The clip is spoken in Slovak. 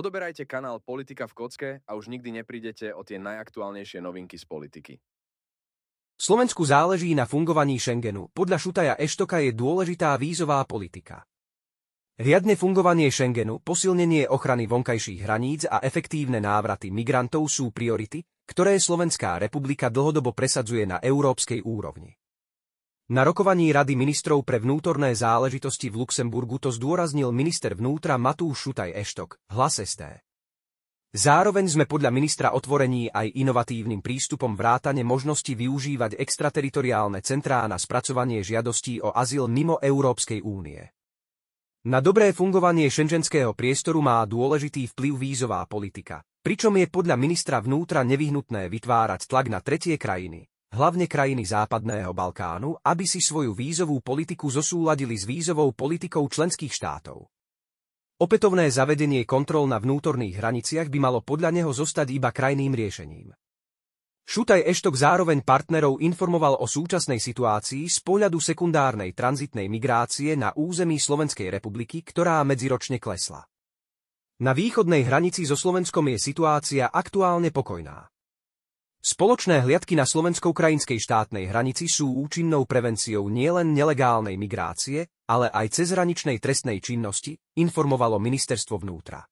Odoberajte kanál Politika v kocke a už nikdy neprídete o tie najaktuálnejšie novinky z politiky. Slovensku záleží na fungovaní Schengenu. Podľa Šutaja Eštoka je dôležitá vízová politika. Riadne fungovanie Schengenu, posilnenie ochrany vonkajších hraníc a efektívne návraty migrantov sú priority, ktoré Slovenská republika dlhodobo presadzuje na európskej úrovni. Na rokovaní Rady ministrov pre vnútorné záležitosti v Luxemburgu to zdôraznil minister vnútra Matúš Šutaj Eštok, ST. Zároveň sme podľa ministra otvorení aj inovatívnym prístupom vrátane možnosti využívať extrateritoriálne centrá na spracovanie žiadostí o azyl mimo Európskej únie. Na dobré fungovanie šenženského priestoru má dôležitý vplyv vízová politika, pričom je podľa ministra vnútra nevyhnutné vytvárať tlak na tretie krajiny, hlavne krajiny Západného Balkánu, aby si svoju vízovú politiku zosúladili s vízovou politikou členských štátov. Opätovné zavedenie kontrol na vnútorných hraniciach by malo podľa neho zostať iba krajným riešením. Šutaj Eštok zároveň partnerov informoval o súčasnej situácii z pohľadu sekundárnej tranzitnej migrácie na území Slovenskej republiky, ktorá medziročne klesla. Na východnej hranici so Slovenskom je situácia aktuálne pokojná. Spoločné hliadky na slovensko-ukrajinskej štátnej hranici sú účinnou prevenciou nielen nelegálnej migrácie, ale aj cezhraničnej trestnej činnosti, informovalo ministerstvo vnútra.